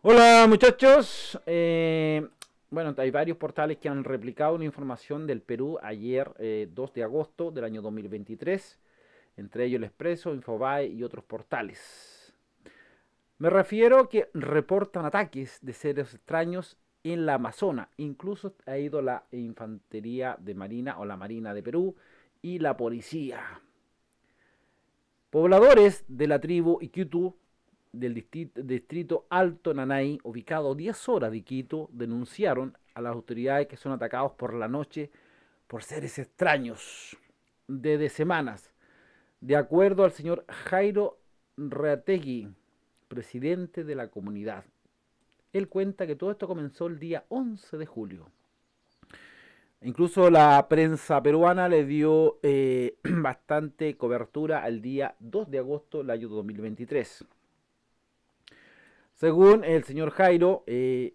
Hola muchachos. Eh, bueno, hay varios portales que han replicado una información del Perú ayer, 2 eh, de agosto del año 2023, entre ellos El Expreso, Infobae y otros portales. Me refiero que reportan ataques de seres extraños en la Amazona. Incluso ha ido la Infantería de Marina o la Marina de Perú y la policía. Pobladores de la tribu Iquitu del distrito, Alto Nanay, ubicado a 10 horas de Quito, denunciaron a las autoridades que son atacados por la noche por seres extraños desde semanas. De acuerdo al señor Jairo Reategui, presidente de la comunidad, él cuenta que todo esto comenzó el día 11 de julio. Incluso la prensa peruana le dio eh, bastante cobertura al día 2 de agosto del año 2023. Según el señor Jairo, eh,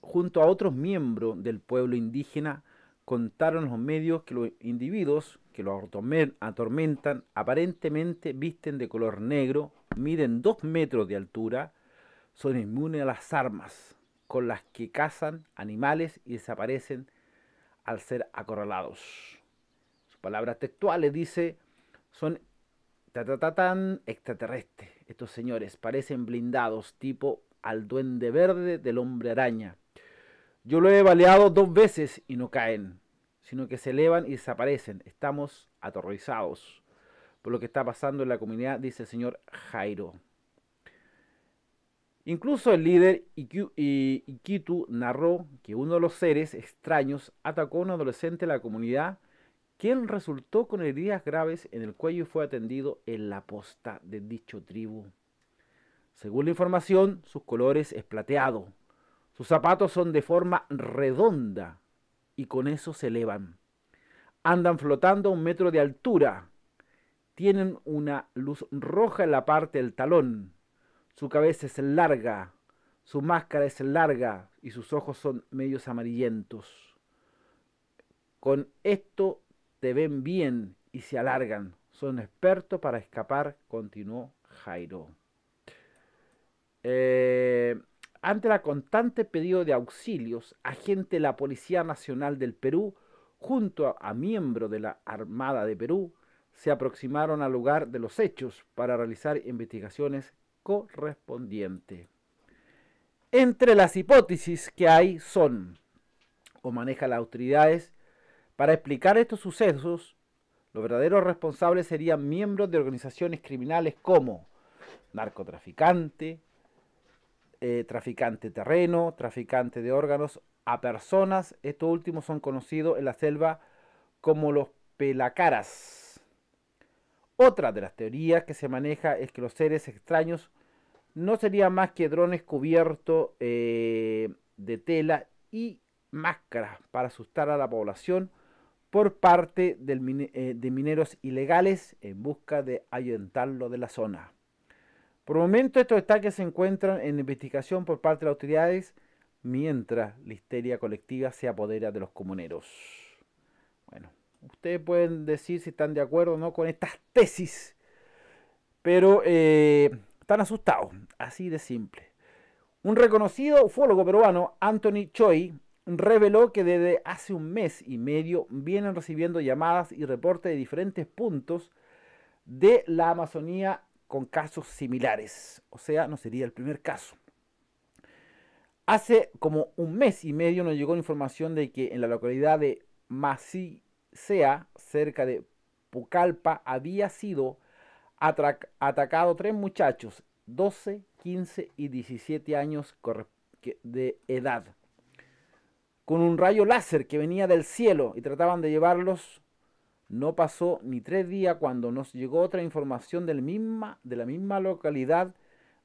junto a otros miembros del pueblo indígena, contaron los medios que los individuos que los atormentan aparentemente visten de color negro, miden dos metros de altura, son inmunes a las armas con las que cazan animales y desaparecen al ser acorralados. Sus palabras textuales dice, son extraterrestres. Estos señores parecen blindados tipo al duende verde del hombre araña. Yo lo he baleado dos veces y no caen, sino que se elevan y desaparecen. Estamos aterrorizados por lo que está pasando en la comunidad, dice el señor Jairo. Incluso el líder Ikitu narró que uno de los seres extraños atacó a un adolescente de la comunidad, quien resultó con heridas graves en el cuello y fue atendido en la posta de dicho tribu. Según la información, sus colores es plateado. Sus zapatos son de forma redonda y con eso se elevan. Andan flotando a un metro de altura. Tienen una luz roja en la parte del talón. Su cabeza es larga, su máscara es larga y sus ojos son medios amarillentos. Con esto te ven bien y se alargan. Son expertos para escapar, continuó Jairo. Eh, ante la constante pedido de auxilios, agente de la Policía Nacional del Perú, junto a, miembros de la Armada de Perú, se aproximaron al lugar de los hechos para realizar investigaciones correspondientes. Entre las hipótesis que hay son, o maneja las autoridades, para explicar estos sucesos, los verdaderos responsables serían miembros de organizaciones criminales como narcotraficante, eh, traficante terreno, traficante de órganos a personas. Estos últimos son conocidos en la selva como los pelacaras. Otra de las teorías que se maneja es que los seres extraños no serían más que drones cubiertos eh, de tela y máscaras para asustar a la población por parte eh, de mineros ilegales en busca de ayuntarlo de la zona. Por el momento estos destaques se encuentran en investigación por parte de las autoridades mientras la histeria colectiva se apodera de los comuneros. Bueno, ustedes pueden decir si están de acuerdo o no con estas tesis, pero eh, están asustados, así de simple. Un reconocido ufólogo peruano, Anthony Choi, reveló que desde hace un mes y medio vienen recibiendo llamadas y reportes de diferentes puntos de la Amazonía con casos similares. O sea, no sería el primer caso. Hace como un mes y medio nos llegó información de que en la localidad de Macicea, cerca de Pucalpa, había sido atacado tres muchachos, 12, 15 y 17 años de edad, con un rayo láser que venía del cielo y trataban de llevarlos no pasó ni tres días cuando nos llegó otra información del de la misma localidad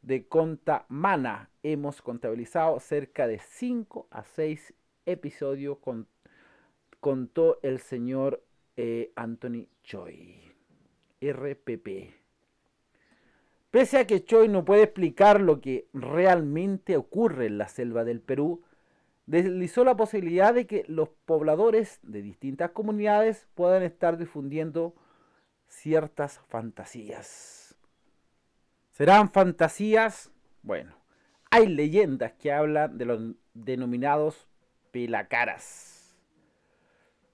de Contamana. Hemos contabilizado cerca de cinco a seis episodios, contó el señor eh, Anthony Choi. RPP. Pese a que Choi no puede explicar lo que realmente ocurre en la selva del Perú, deslizó la posibilidad de que los pobladores de distintas comunidades puedan estar difundiendo ciertas fantasías. ¿Serán fantasías? Bueno, hay leyendas que hablan de los denominados pelacaras.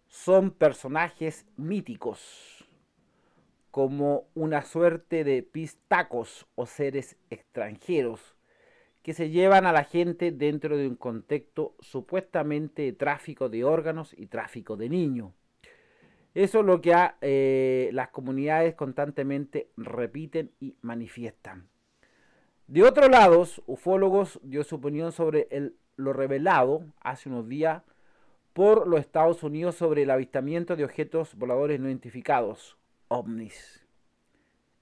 Son personajes míticos, como una suerte de pistacos o seres extranjeros que se llevan a la gente dentro de un contexto supuestamente de tráfico de órganos y tráfico de niños. Eso es lo que eh, las comunidades constantemente repiten y manifiestan. De otro lado, ufólogos dio su opinión sobre lo revelado hace unos días por los Estados Unidos sobre el avistamiento de objetos voladores no identificados, ovnis.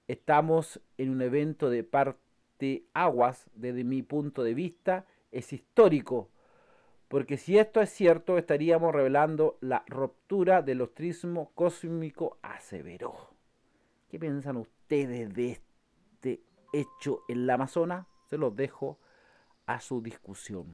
Estamos en un evento de parte de aguas, desde mi punto de vista, es histórico. Porque si esto es cierto, estaríamos revelando la ruptura del ostrismo cósmico, aseveró. ¿Qué piensan ustedes de este hecho en la Amazona? Se los dejo a su discusión.